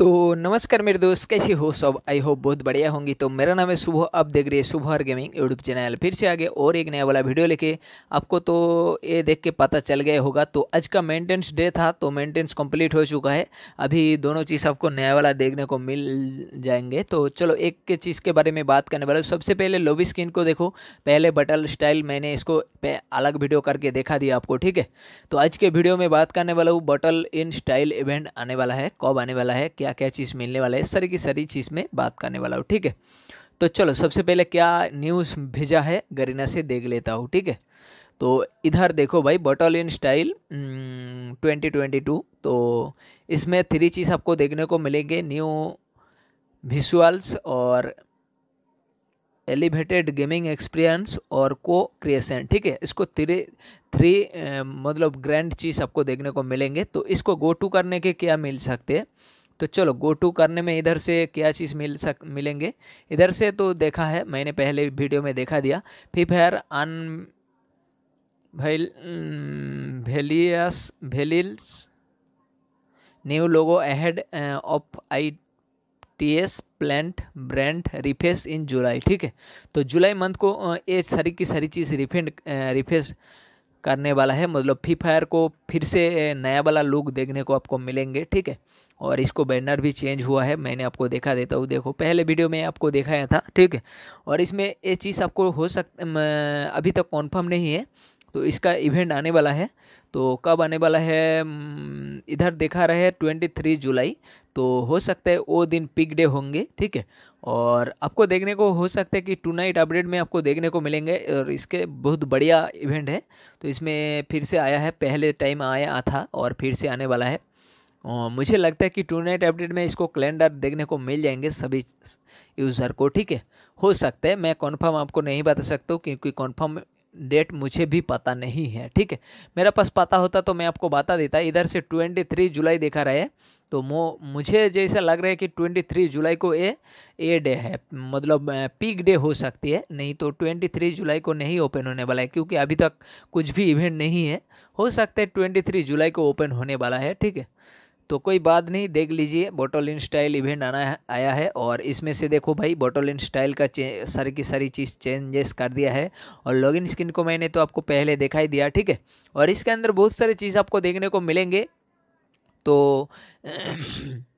तो नमस्कार मेरे दोस्त कैसे हो सब आई होप बहुत बढ़िया होंगी तो मेरा नाम है सुबह आप देख रहे हैं सुबह और गेमिंग यूट्यूब चैनल फिर से आगे और एक नया वाला वीडियो लेके आपको तो ये देख के पता चल गया होगा तो आज का मेंटेनेंस डे था तो मेंटेनेंस कंप्लीट हो चुका है अभी दोनों चीज़ आपको नया वाला देखने को मिल जाएंगे तो चलो एक के चीज़ के बारे में बात करने वाला सबसे पहले लोबी स्किन को देखो पहले बटल स्टाइल मैंने इसको अलग वीडियो करके देखा दिया आपको ठीक है तो आज के वीडियो में बात करने वाला हूँ बटल इन स्टाइल इवेंट आने वाला है कब आने वाला है क्या क्या क्या चीज़ मिलने वाला है इस सारी की सारी चीज़ में बात करने वाला हूँ ठीक है तो चलो सबसे पहले क्या न्यूज़ भेजा है गरीना से देख लेता हूँ ठीक है तो इधर देखो भाई बटालियन स्टाइल 2022 तो इसमें थ्री चीज़ आपको देखने को मिलेंगे न्यू विजुअल्स और एलिवेटेड गेमिंग एक्सपीरियंस और को क्रिएशन ठीक है इसको थ्री थ्री मतलब ग्रैंड चीज़ आपको देखने को मिलेंगे तो इसको गो टू करने के क्या मिल सकते हैं तो चलो गो टू करने में इधर से क्या चीज़ मिल सक मिलेंगे इधर से तो देखा है मैंने पहले वीडियो में देखा दिया free fire unveils unveils new logo ahead of its planned brand refresh in July ठीक है तो जुलाई मंथ को uh, ये सारी की सारी चीज़ रिफेंड रिफेस uh, करने वाला है मतलब फ्री फायर को फिर से नया वाला लुक देखने को आपको मिलेंगे ठीक है और इसको बैनर भी चेंज हुआ है मैंने आपको देखा देता हूँ देखो पहले वीडियो में आपको दिखाया था ठीक है और इसमें ये चीज़ आपको हो सक अभी तक कॉन्फर्म नहीं है तो इसका इवेंट आने वाला है तो कब आने वाला है हम्म, इधर देखा रहे ट्वेंटी थ्री जुलाई तो हो सकता है वो दिन पिक डे होंगे ठीक है और आपको देखने को हो सकता है कि टू नाइट अपडेट में आपको देखने को मिलेंगे और इसके बहुत बढ़िया इवेंट है तो इसमें फिर से आया है पहले टाइम आया था और फिर से आने वाला है और मुझे लगता है कि टू नाइट अपडेट में इसको कैलेंडर देखने को मिल जाएंगे सभी यूज़र को ठीक है हो सकता है मैं कॉन्फर्म आपको नहीं बता सकता हूँ क्योंकि कॉन्फर्म डेट मुझे भी पता नहीं है ठीक है मेरा पास पता होता तो मैं आपको बता देता इधर से ट्वेंटी थ्री जुलाई देखा रहा है तो मो मुझे जैसा लग रहा है कि ट्वेंटी थ्री जुलाई को ए ए डे है मतलब पीक डे हो सकती है नहीं तो ट्वेंटी थ्री जुलाई को नहीं ओपन होने वाला है क्योंकि अभी तक कुछ भी इवेंट नहीं है हो सकता है ट्वेंटी थ्री जुलाई को ओपन होने वाला है ठीक है तो कोई बात नहीं देख लीजिए इन स्टाइल इवेंट आना है, आया है और इसमें से देखो भाई बोटोलिन स्टाइल का सारी की सारी चीज़ चेंजेस कर दिया है और लॉगिन स्क्रीन को मैंने तो आपको पहले दिखाई दिया ठीक है और इसके अंदर बहुत सारी चीज़ आपको देखने को मिलेंगे तो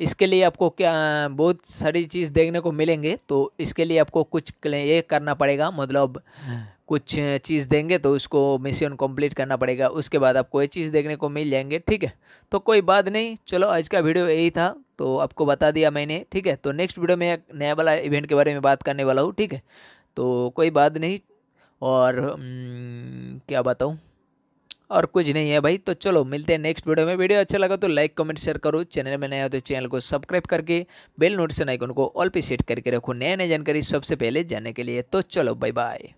इसके लिए आपको क्या बहुत सारी चीज़ देखने को मिलेंगे तो इसके लिए आपको कुछ ये करना पड़ेगा मतलब कुछ चीज़ देंगे तो उसको मिशन कंप्लीट करना पड़ेगा उसके बाद आपको ये चीज़ देखने को मिल जाएंगे ठीक है तो कोई बात नहीं चलो आज का वीडियो यही था तो आपको बता दिया मैंने ठीक है तो नेक्स्ट वीडियो में नया वाला इवेंट के बारे में बात करने वाला हूँ ठीक है तो कोई बात नहीं और हम्म, क्या बताऊँ और कुछ नहीं है भाई तो चलो मिलते हैं नेक्स्ट वीडियो में वीडियो अच्छा लगा तो लाइक कमेंट शेयर करो चैनल में नया तो चैनल को सब्सक्राइब करके बेल नोटिफिकेशन आइकन को ऑल पे सेट करके रखो नए नए जानकारी सबसे पहले जानने के लिए तो चलो बाय बाय